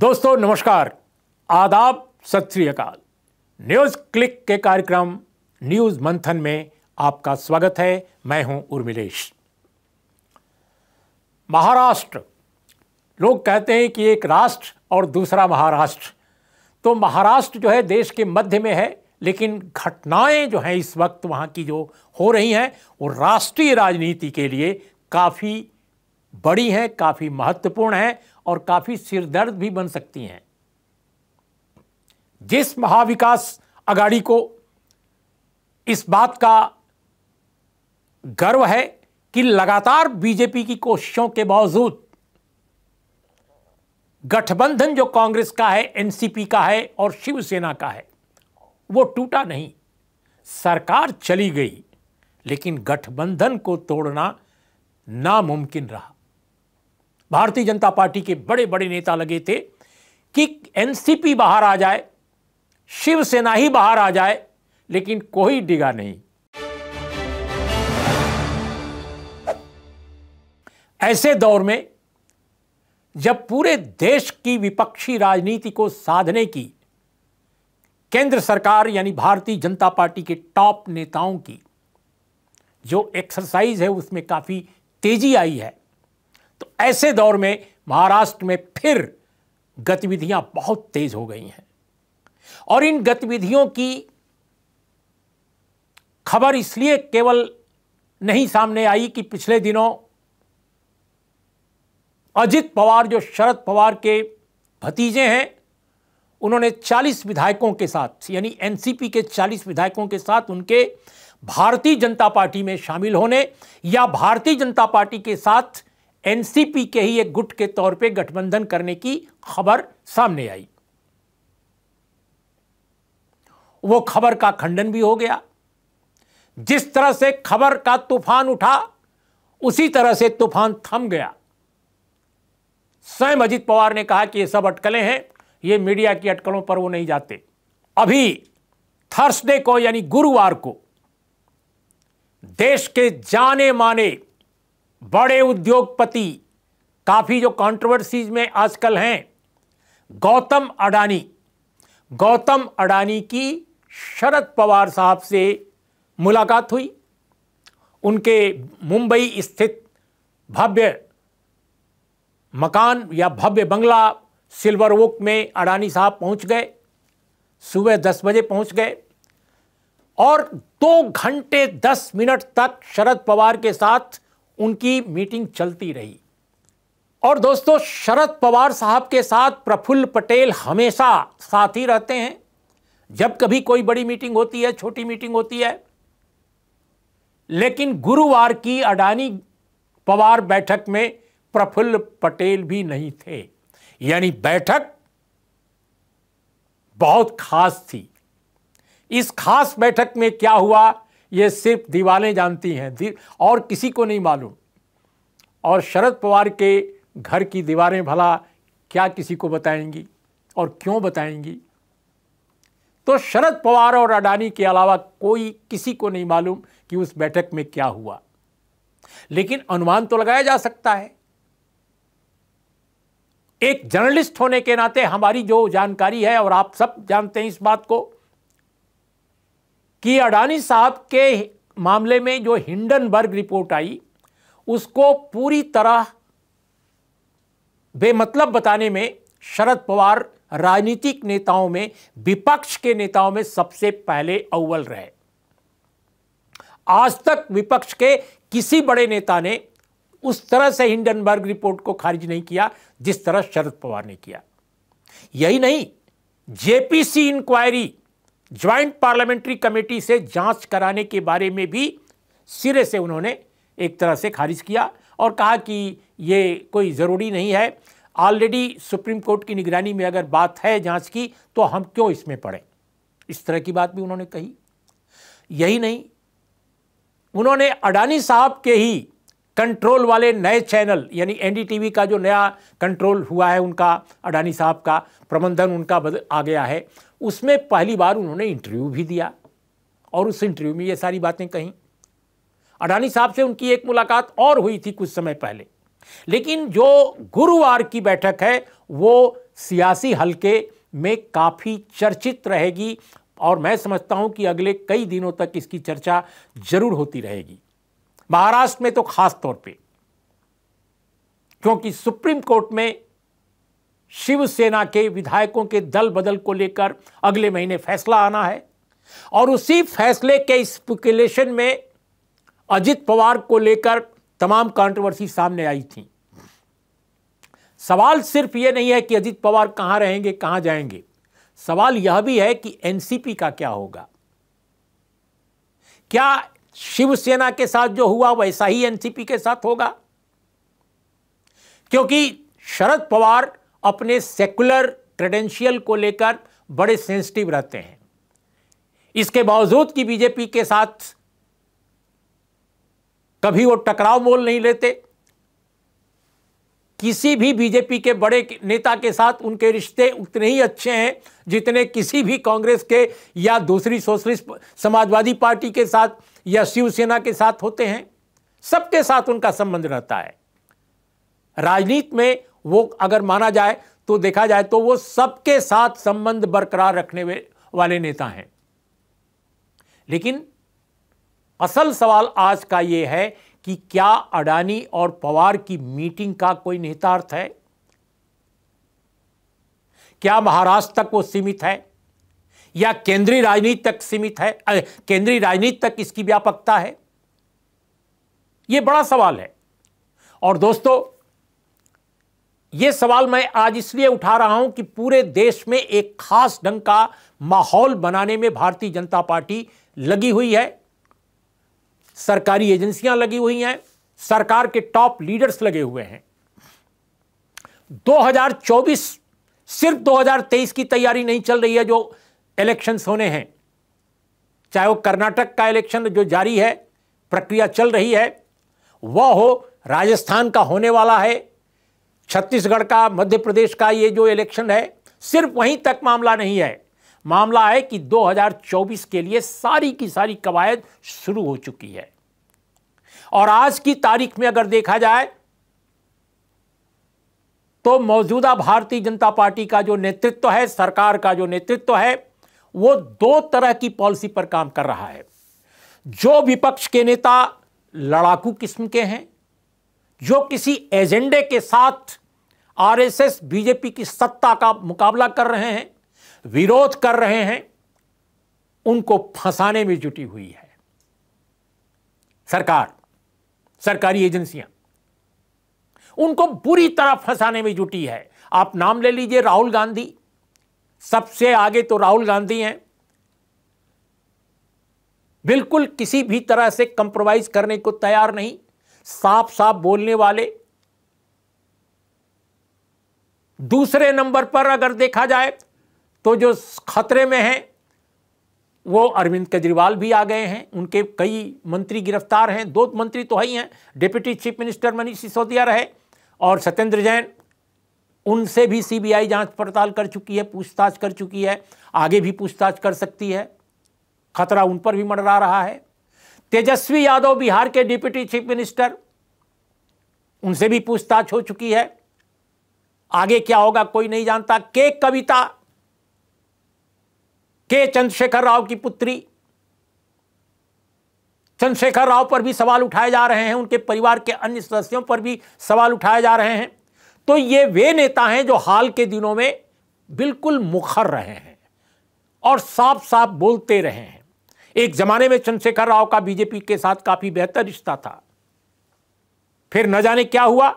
दोस्तों नमस्कार आदाब सत श्रीकाल न्यूज क्लिक के कार्यक्रम न्यूज मंथन में आपका स्वागत है मैं हूं उर्मिलेश महाराष्ट्र लोग कहते हैं कि एक राष्ट्र और दूसरा महाराष्ट्र तो महाराष्ट्र जो है देश के मध्य में है लेकिन घटनाएं जो हैं इस वक्त वहां की जो हो रही हैं वो राष्ट्रीय राजनीति के लिए काफ़ी बड़ी हैं काफ़ी महत्वपूर्ण हैं और काफ़ी सिरदर्द भी बन सकती हैं जिस महाविकास अगाड़ी को इस बात का गर्व है कि लगातार बीजेपी की कोशिशों के बावजूद गठबंधन जो कांग्रेस का है एनसीपी का है और शिवसेना का है वो टूटा नहीं सरकार चली गई लेकिन गठबंधन को तोड़ना नामुमकिन रहा भारतीय जनता पार्टी के बड़े बड़े नेता लगे थे कि एनसीपी बाहर आ जाए शिवसेना ही बाहर आ जाए लेकिन कोई डिगा नहीं ऐसे दौर में जब पूरे देश की विपक्षी राजनीति को साधने की केंद्र सरकार यानी भारतीय जनता पार्टी के टॉप नेताओं की जो एक्सरसाइज है उसमें काफ़ी तेजी आई है तो ऐसे दौर में महाराष्ट्र में फिर गतिविधियां बहुत तेज हो गई हैं और इन गतिविधियों की खबर इसलिए केवल नहीं सामने आई कि पिछले दिनों अजित पवार जो शरद पवार के भतीजे हैं उन्होंने 40 विधायकों के साथ यानी एनसीपी के 40 विधायकों के साथ उनके भारतीय जनता पार्टी में शामिल होने या भारतीय जनता पार्टी के साथ एनसीपी के ही एक गुट के तौर पे गठबंधन करने की खबर सामने आई वो खबर का खंडन भी हो गया जिस तरह से खबर का तूफान उठा उसी तरह से तूफान थम गया स्वयं अजित पवार ने कहा कि ये सब अटकलें हैं ये मीडिया की अटकलों पर वो नहीं जाते अभी थर्सडे को यानी गुरुवार को देश के जाने माने बड़े उद्योगपति काफ़ी जो कंट्रोवर्सीज में आजकल हैं गौतम अडानी गौतम अडानी की शरद पवार साहब से मुलाकात हुई उनके मुंबई स्थित भव्य मकान या भव्य बंगला सिल्वर ओक में अडानी साहब पहुंच गए सुबह दस बजे पहुंच गए और दो घंटे दस मिनट तक शरद पवार के साथ उनकी मीटिंग चलती रही और दोस्तों शरद पवार साहब के साथ प्रफुल्ल पटेल हमेशा साथ ही रहते हैं जब कभी कोई बड़ी मीटिंग होती है छोटी मीटिंग होती है लेकिन गुरुवार की अडानी पवार बैठक में प्रफुल्ल पटेल भी नहीं थे यानी बैठक बहुत खास थी इस खास बैठक में क्या हुआ ये सिर्फ दीवारें जानती हैं और किसी को नहीं मालूम और शरद पवार के घर की दीवारें भला क्या किसी को बताएंगी और क्यों बताएंगी तो शरद पवार और अडानी के अलावा कोई किसी को नहीं मालूम कि उस बैठक में क्या हुआ लेकिन अनुमान तो लगाया जा सकता है एक जर्नलिस्ट होने के नाते हमारी जो जानकारी है और आप सब जानते हैं इस बात को कि अडानी साहब के मामले में जो हिंडनबर्ग रिपोर्ट आई उसको पूरी तरह बेमतलब बताने में शरद पवार राजनीतिक नेताओं में विपक्ष के नेताओं में सबसे पहले अव्वल रहे आज तक विपक्ष के किसी बड़े नेता ने उस तरह से हिंडनबर्ग रिपोर्ट को खारिज नहीं किया जिस तरह शरद पवार ने किया यही नहीं JPC inquiry joint parliamentary committee से जांच कराने के बारे में भी सिरे से उन्होंने एक तरह से खारिज किया और कहा कि ये कोई ज़रूरी नहीं है ऑलरेडी सुप्रीम कोर्ट की निगरानी में अगर बात है जांच की तो हम क्यों इसमें पड़े इस तरह की बात भी उन्होंने कही यही नहीं उन्होंने अडानी साहब के ही कंट्रोल वाले नए चैनल यानी एनडीटीवी का जो नया कंट्रोल हुआ है उनका अडानी साहब का प्रबंधन उनका बदल आ गया है उसमें पहली बार उन्होंने इंटरव्यू भी दिया और उस इंटरव्यू में ये सारी बातें कहीं अडानी साहब से उनकी एक मुलाकात और हुई थी कुछ समय पहले लेकिन जो गुरुवार की बैठक है वो सियासी हलके में काफ़ी चर्चित रहेगी और मैं समझता हूं कि अगले कई दिनों तक इसकी चर्चा जरूर होती रहेगी महाराष्ट्र में तो खास तौर पे क्योंकि सुप्रीम कोर्ट में शिवसेना के विधायकों के दल बदल को लेकर अगले महीने फैसला आना है और उसी फैसले के स्पेकुलेशन में अजित पवार को लेकर तमाम कंट्रोवर्सी सामने आई थी सवाल सिर्फ यह नहीं है कि अजित पवार कहां रहेंगे कहां जाएंगे सवाल यह भी है कि एनसीपी का क्या होगा क्या शिवसेना के साथ जो हुआ वैसा ही एनसीपी के साथ होगा क्योंकि शरद पवार अपने सेकुलर क्रेडेंशियल को लेकर बड़े सेंसिटिव रहते हैं इसके बावजूद कि बीजेपी के साथ कभी वो टकराव मोल नहीं लेते किसी भी बीजेपी के बड़े नेता के साथ उनके रिश्ते उतने ही अच्छे हैं जितने किसी भी कांग्रेस के या दूसरी सोशलिस्ट समाजवादी पार्टी के साथ या शिवसेना के साथ होते हैं सबके साथ उनका संबंध रहता है राजनीति में वो अगर माना जाए तो देखा जाए तो वो सबके साथ संबंध बरकरार रखने वाले नेता हैं लेकिन असल सवाल आज का ये है कि क्या अडानी और पवार की मीटिंग का कोई निहितार्थ है क्या महाराष्ट्र तक वो सीमित है या केंद्रीय राजनीति तक सीमित है केंद्रीय राजनीति तक इसकी व्यापकता है यह बड़ा सवाल है और दोस्तों ये सवाल मैं आज इसलिए उठा रहा हूं कि पूरे देश में एक खास ढंग का माहौल बनाने में भारतीय जनता पार्टी लगी हुई है सरकारी एजेंसियां लगी हुई हैं सरकार के टॉप लीडर्स लगे हुए हैं 2024 सिर्फ 2023 की तैयारी नहीं चल रही है जो इलेक्शंस होने हैं चाहे वो कर्नाटक का इलेक्शन जो जारी है प्रक्रिया चल रही है वह हो राजस्थान का होने वाला है छत्तीसगढ़ का मध्य प्रदेश का ये जो इलेक्शन है सिर्फ वहीं तक मामला नहीं है मामला है कि 2024 के लिए सारी की सारी कवायद शुरू हो चुकी है और आज की तारीख में अगर देखा जाए तो मौजूदा भारतीय जनता पार्टी का जो नेतृत्व है सरकार का जो नेतृत्व है वो दो तरह की पॉलिसी पर काम कर रहा है जो विपक्ष के नेता लड़ाकू किस्म के हैं जो किसी एजेंडे के साथ आरएसएस बीजेपी की सत्ता का मुकाबला कर रहे हैं विरोध कर रहे हैं उनको फंसाने में जुटी हुई है सरकार सरकारी एजेंसियां उनको बुरी तरह फंसाने में जुटी है आप नाम ले लीजिए राहुल गांधी सबसे आगे तो राहुल गांधी हैं बिल्कुल किसी भी तरह से कंप्रोमाइज करने को तैयार नहीं साफ साफ बोलने वाले दूसरे नंबर पर अगर देखा जाए तो जो खतरे में हैं वो अरविंद केजरीवाल भी आ गए हैं उनके कई मंत्री गिरफ्तार हैं दो मंत्री तो है ही हैं deputy chief minister Manish Sisodia रहे और सत्येंद्र जैन उनसे भी सीबीआई जांच पड़ताल कर चुकी है पूछताछ कर चुकी है आगे भी पूछताछ कर सकती है खतरा उन पर भी मंडरा रहा है तेजस्वी यादव बिहार के डिप्टी चीफ मिनिस्टर उनसे भी पूछताछ हो चुकी है आगे क्या होगा कोई नहीं जानता के कविता के चंद्रशेखर राव की पुत्री चंद्रशेखर राव पर भी सवाल उठाए जा रहे हैं उनके परिवार के अन्य सदस्यों पर भी सवाल उठाए जा रहे हैं तो ये वे नेता हैं जो हाल के दिनों में बिल्कुल मुखर रहे हैं और साफ साफ बोलते रहे हैं एक जमाने में चंद्रशेखर राव का बीजेपी के साथ काफी बेहतर रिश्ता था फिर न जाने क्या हुआ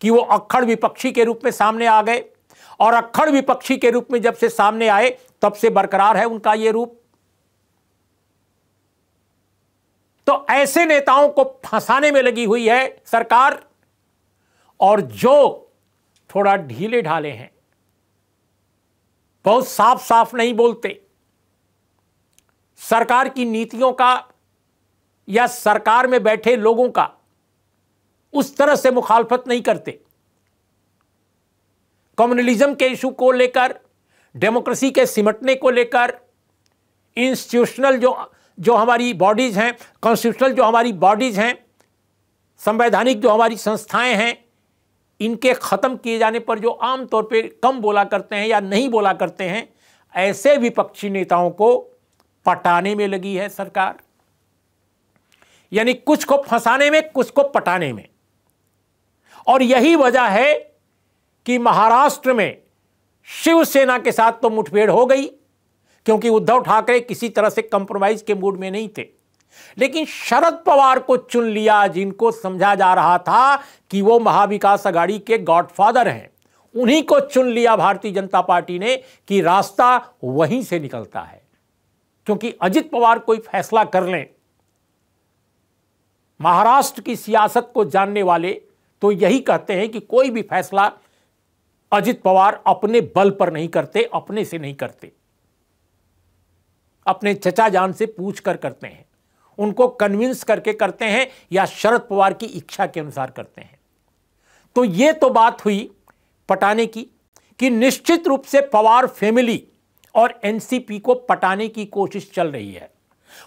कि वो अक्खड़ विपक्षी के रूप में सामने आ गए और अखड़ विपक्षी के रूप में जब से सामने आए तब से बरकरार है उनका यह रूप तो ऐसे नेताओं को फंसाने में लगी हुई है सरकार और जो थोड़ा ढीले ढाले हैं बहुत साफ साफ नहीं बोलते सरकार की नीतियों का या सरकार में बैठे लोगों का उस तरह से मुखालफत नहीं करते कम्युनलिज्म के इशू को लेकर डेमोक्रेसी के सिमटने को लेकर इंस्टीट्यूशनल जो जो हमारी बॉडीज़ हैं कॉन्स्टिट्यूशनल जो हमारी बॉडीज़ हैं संवैधानिक जो हमारी संस्थाएं हैं इनके ख़त्म किए जाने पर जो आम तौर पे कम बोला करते हैं या नहीं बोला करते हैं ऐसे विपक्षी नेताओं को पटाने में लगी है सरकार यानी कुछ को फंसाने में कुछ को पटाने में और यही वजह है कि महाराष्ट्र में शिवसेना के साथ तो मुठभेड़ हो गई क्योंकि उद्धव ठाकरे किसी तरह से कंप्रोमाइज के मूड में नहीं थे लेकिन शरद पवार को चुन लिया जिनको समझा जा रहा था कि वो महाविकास अघाड़ी के गॉडफादर हैं उन्हीं को चुन लिया भारतीय जनता पार्टी ने कि रास्ता वहीं से निकलता है क्योंकि अजित पवार कोई फैसला कर लें महाराष्ट्र की सियासत को जानने वाले तो यही कहते हैं कि कोई भी फैसला अजित पवार अपने बल पर नहीं करते अपने से नहीं करते अपने चचा जान से पूछ कर करते हैं उनको कन्विंस करके करते हैं या शरद पवार की इच्छा के अनुसार करते हैं तो ये तो बात हुई पटाने की कि निश्चित रूप से पवार फैमिली और एनसीपी को पटाने की कोशिश चल रही है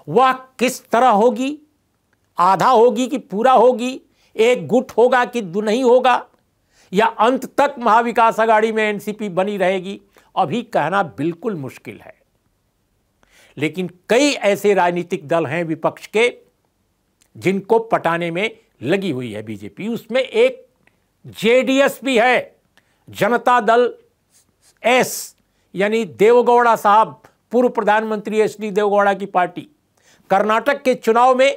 वह किस तरह होगी आधा होगी कि पूरा होगी एक गुट होगा कि नहीं होगा या अंत तक महाविकास आघाड़ी में एनसीपी बनी रहेगी अभी कहना बिल्कुल मुश्किल है लेकिन कई ऐसे राजनीतिक दल हैं विपक्ष के जिनको पटाने में लगी हुई है बीजेपी उसमें एक जेडीएस भी है जनता दल एस यानी देवगौड़ा साहब पूर्व प्रधानमंत्री एच डी देवगौड़ा की पार्टी कर्नाटक के चुनाव में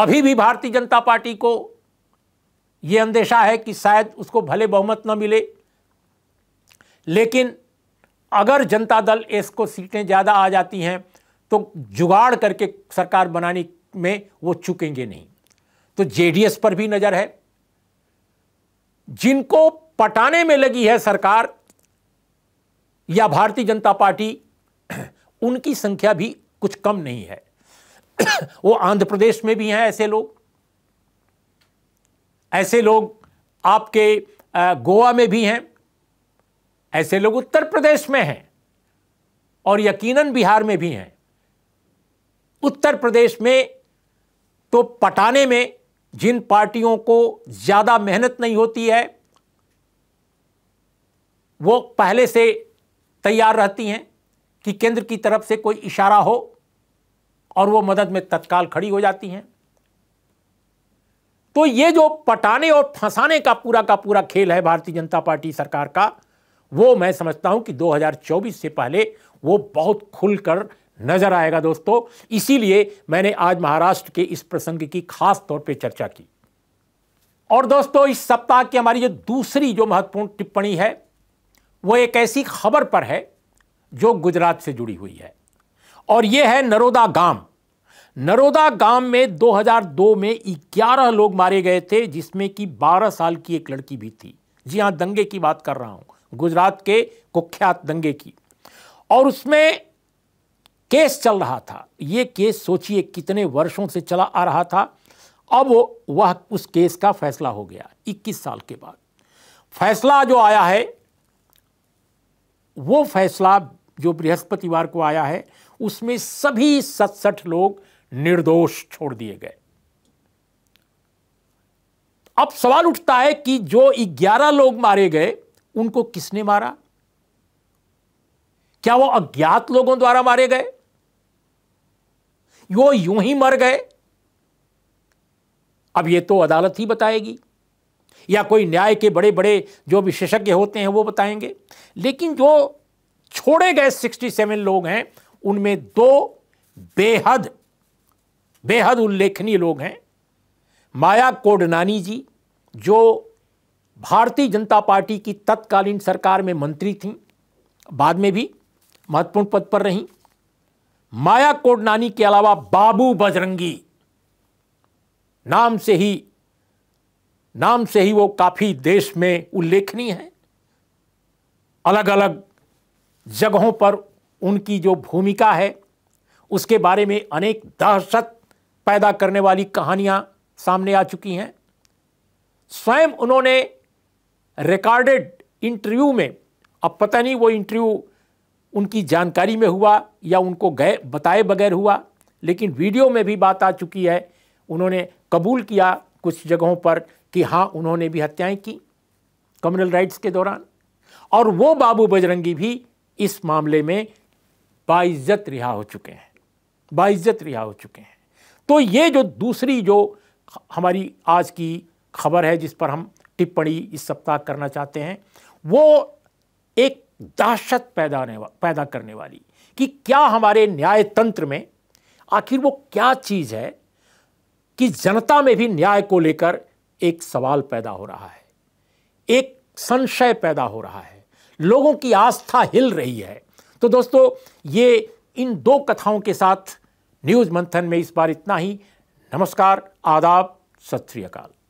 अभी भी भारतीय जनता पार्टी को ये अंदेशा है कि शायद उसको भले बहुमत न मिले लेकिन अगर जनता दल एस को सीटें ज़्यादा आ जाती हैं तो जुगाड़ करके सरकार बनाने में वो चुकेंगे नहीं तो जेडीएस पर भी नज़र है जिनको पटाने में लगी है सरकार या भारतीय जनता पार्टी उनकी संख्या भी कुछ कम नहीं है वो आंध्र प्रदेश में भी हैं ऐसे लोग ऐसे लोग आपके गोवा में भी हैं ऐसे लोग उत्तर प्रदेश में हैं और यकीनन बिहार में भी हैं उत्तर प्रदेश में तो पटाने में जिन पार्टियों को ज़्यादा मेहनत नहीं होती है वो पहले से तैयार रहती हैं कि केंद्र की तरफ से कोई इशारा हो और वो मदद में तत्काल खड़ी हो जाती हैं तो ये जो पटाने और फंसाने का पूरा का पूरा खेल है भारतीय जनता पार्टी सरकार का वो मैं समझता हूं कि 2024 से पहले वो बहुत खुलकर नजर आएगा दोस्तों इसीलिए मैंने आज महाराष्ट्र के इस प्रसंग की खास तौर पे चर्चा की और दोस्तों इस सप्ताह की हमारी जो दूसरी जो महत्वपूर्ण टिप्पणी है वो एक ऐसी खबर पर है जो गुजरात से जुड़ी हुई है और ये है नरोदा गांव नरोदा गांव में 2002 में 11 लोग मारे गए थे जिसमें कि 12 साल की एक लड़की भी थी जी हां दंगे की बात कर रहा हूं गुजरात के कुख्यात दंगे की और उसमें केस चल रहा था ये केस सोचिए कितने वर्षों से चला आ रहा था अब वह उस केस का फैसला हो गया 21 साल के बाद फैसला जो आया है वो फैसला जो बृहस्पतिवार को आया है उसमें सभी सतसठ लोग निर्दोष छोड़ दिए गए अब सवाल उठता है कि जो 11 लोग मारे गए उनको किसने मारा क्या वो अज्ञात लोगों द्वारा मारे गए वो यूं ही मर गए अब ये तो अदालत ही बताएगी या कोई न्याय के बड़े बड़े जो विशेषज्ञ होते हैं वो बताएंगे लेकिन जो छोड़े गए 67 लोग हैं उनमें दो बेहद बेहद उल्लेखनीय लोग हैं माया कोडनानी जी जो भारतीय जनता पार्टी की तत्कालीन सरकार में मंत्री थीं बाद में भी महत्वपूर्ण पद पर रहीं माया कोडनानी के अलावा बाबू बजरंगी नाम से ही नाम से ही वो काफ़ी देश में उल्लेखनीय हैं अलग अलग जगहों पर उनकी जो भूमिका है उसके बारे में अनेक दहशत पैदा करने वाली कहानियां सामने आ चुकी हैं स्वयं उन्होंने रिकॉर्डेड इंटरव्यू में अब पता नहीं वो इंटरव्यू उनकी जानकारी में हुआ या उनको गए बताए बगैर हुआ लेकिन वीडियो में भी बात आ चुकी है उन्होंने कबूल किया कुछ जगहों पर कि हाँ उन्होंने भी हत्याएं की कम्युनल राइट्स के दौरान और वो बाबू बजरंगी भी इस मामले में बाइज्जत रिहा हो चुके हैं बाइज्जत रिहा हो चुके हैं तो ये जो दूसरी जो हमारी आज की खबर है जिस पर हम टिप्पणी इस सप्ताह करना चाहते हैं वो एक दहशत पैदा पैदा करने वाली कि क्या हमारे न्याय तंत्र में आखिर वो क्या चीज़ है कि जनता में भी न्याय को लेकर एक सवाल पैदा हो रहा है एक संशय पैदा हो रहा है लोगों की आस्था हिल रही है तो दोस्तों ये इन दो कथाओं के साथ न्यूज़ मंथन में इस बार इतना ही नमस्कार आदाब सत श्रीकाल